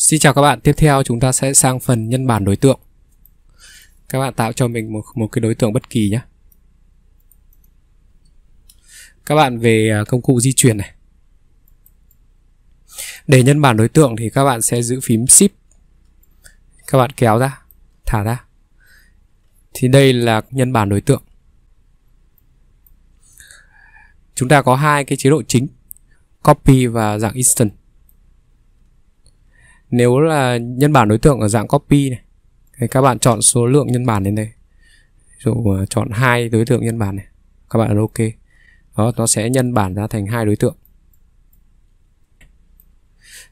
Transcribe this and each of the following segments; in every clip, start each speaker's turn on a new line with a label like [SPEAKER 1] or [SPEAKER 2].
[SPEAKER 1] Xin chào các bạn, tiếp theo chúng ta sẽ sang phần nhân bản đối tượng. Các bạn tạo cho mình một một cái đối tượng bất kỳ nhé. Các bạn về à, công cụ di chuyển này. Để nhân bản đối tượng thì các bạn sẽ giữ phím Shift. Các bạn kéo ra, thả ra. Thì đây là nhân bản đối tượng. Chúng ta có hai cái chế độ chính, copy và dạng instant nếu là nhân bản đối tượng ở dạng copy này thì các bạn chọn số lượng nhân bản lên đây ví dụ ờ, chọn hai đối tượng nhân bản này các bạn ok đó nó sẽ nhân bản ra thành hai đối tượng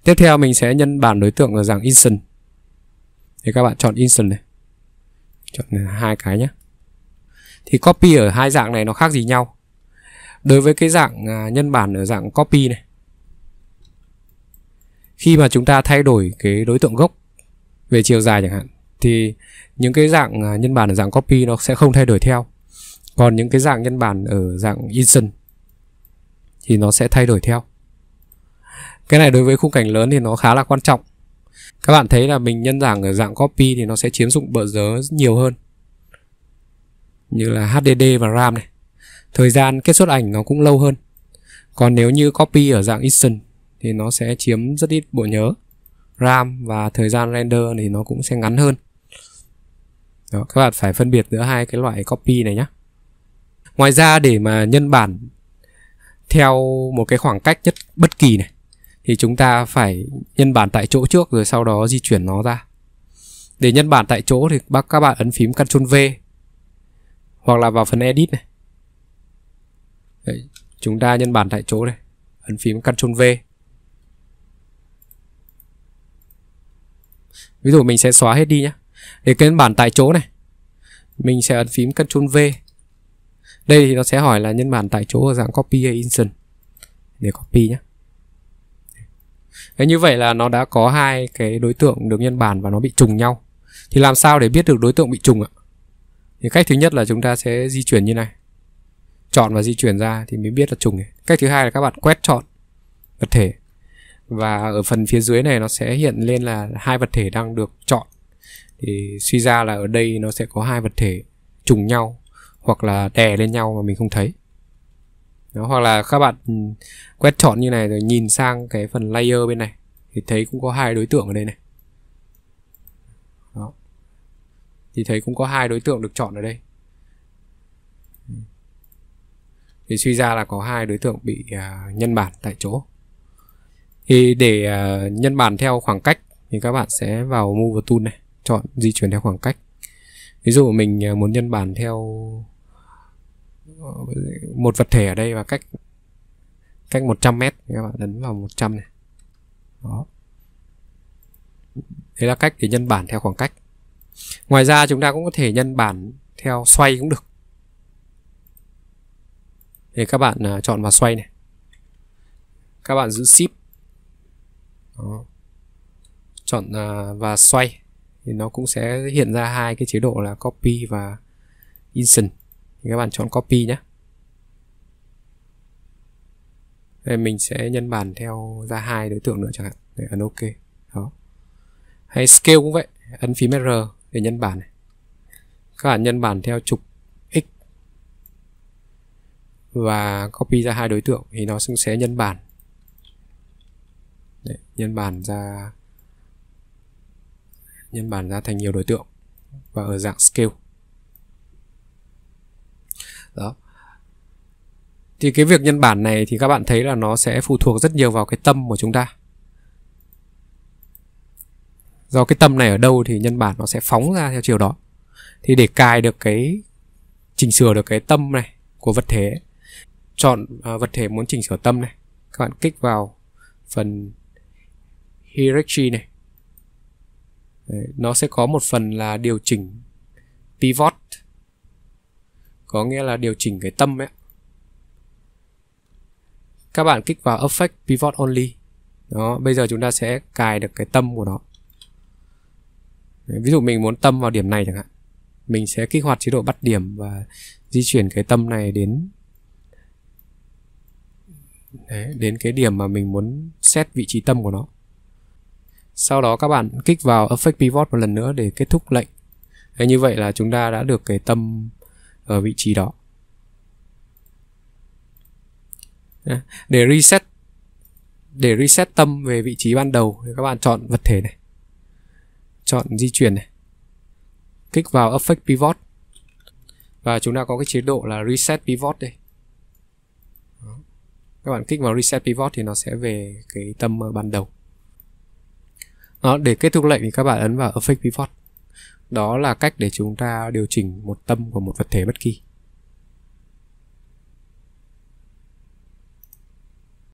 [SPEAKER 1] tiếp theo mình sẽ nhân bản đối tượng ở dạng instant thì các bạn chọn instant này chọn hai cái nhé thì copy ở hai dạng này nó khác gì nhau đối với cái dạng à, nhân bản ở dạng copy này khi mà chúng ta thay đổi cái đối tượng gốc về chiều dài chẳng hạn thì những cái dạng à, nhân bản ở dạng copy nó sẽ không thay đổi theo còn những cái dạng nhân bản ở dạng instant thì nó sẽ thay đổi theo cái này đối với khung cảnh lớn thì nó khá là quan trọng các bạn thấy là mình nhân dạng ở dạng copy thì nó sẽ chiếm dụng bờ giới nhiều hơn như là HDD và RAM này thời gian kết xuất ảnh nó cũng lâu hơn còn nếu như copy ở dạng instant thì nó sẽ chiếm rất ít bộ nhớ RAM và thời gian render thì nó cũng sẽ ngắn hơn đó, các bạn phải phân biệt giữa hai cái loại copy này nhé ngoài ra để mà nhân bản theo một cái khoảng cách nhất bất kỳ này thì chúng ta phải nhân bản tại chỗ trước rồi sau đó di chuyển nó ra để nhân bản tại chỗ thì bác các bạn ấn phím Ctrl V hoặc là vào phần edit này Đấy, chúng ta nhân bản tại chỗ này ấn phím Ctrl V ví dụ mình sẽ xóa hết đi nhé để cái bản tại chỗ này mình sẽ ấn phím Ctrl V đây thì nó sẽ hỏi là nhân bản tại chỗ ở dạng copy hay instant để copy nhé Thế như vậy là nó đã có hai cái đối tượng được nhân bản và nó bị trùng nhau thì làm sao để biết được đối tượng bị trùng ạ thì cách thứ nhất là chúng ta sẽ di chuyển như này chọn và di chuyển ra thì mới biết là trùng cách thứ hai là các bạn quét chọn vật thể và ở phần phía dưới này nó sẽ hiện lên là hai vật thể đang được chọn thì suy ra là ở đây nó sẽ có hai vật thể trùng nhau hoặc là đè lên nhau mà mình không thấy đó, hoặc là các bạn ừ, quét chọn như này rồi nhìn sang cái phần layer bên này thì thấy cũng có hai đối tượng ở đây này đó. thì thấy cũng có hai đối tượng được chọn ở đây ừ. thì suy ra là có hai đối tượng bị uh, nhân bản tại chỗ thì để uh, nhân bản theo khoảng cách thì các bạn sẽ vào move tool này chọn di chuyển theo khoảng cách ví dụ mình à, muốn nhân bản theo ờ, một vật thể ở đây và cách cách 100 mét các bạn ấn vào 100 này đó đây là cách để nhân bản theo khoảng cách ngoài ra chúng ta cũng có thể nhân bản theo xoay cũng được thì các bạn à, chọn vào xoay này các bạn giữ shift đó. chọn uh, và xoay thì nó cũng sẽ hiện ra hai cái chế độ là copy và instant thì các bạn chọn copy nhé đây mình sẽ nhân bản theo ra hai đối tượng nữa chẳng hạn để ấn ok đó hay scale cũng vậy ấn phím r để nhân bản này các bạn nhân bản theo trục x và copy ra hai đối tượng thì nó sẽ nhân bản Đấy, nhân bản ra nhân bản ra thành nhiều đối tượng và ở dạng scale đó thì cái việc nhân bản này thì các bạn thấy là nó sẽ phụ thuộc rất nhiều vào cái tâm của chúng ta do cái tâm này ở đâu thì nhân bản nó sẽ phóng ra theo chiều đó thì để cài được cái chỉnh sửa được cái tâm này của vật thể chọn à, vật thể muốn chỉnh sửa tâm này các bạn kích vào phần hierarchy này Đấy, nó sẽ có một phần là điều chỉnh pivot có nghĩa là điều chỉnh cái tâm ấy các bạn kích vào effect pivot only đó bây giờ chúng ta sẽ cài được cái tâm của nó Đấy, ví dụ mình muốn tâm vào điểm này chẳng hạn mình sẽ kích hoạt chế độ bắt điểm và di chuyển cái tâm này đến Đấy, đến cái điểm mà mình muốn xét vị trí tâm của nó sau đó các bạn kích vào Effect Pivot một lần nữa để kết thúc lệnh Thế như vậy là chúng ta đã được cái tâm ở vị trí đó để reset để reset tâm về vị trí ban đầu thì các bạn chọn vật thể này chọn di chuyển này kích vào Effect Pivot và chúng ta có cái chế độ là Reset Pivot đây các bạn kích vào Reset Pivot thì nó sẽ về cái tâm ban đầu đó để kết thúc lệnh thì các bạn ấn vào effect pivot đó là cách để chúng ta điều chỉnh một tâm của một vật thể bất kỳ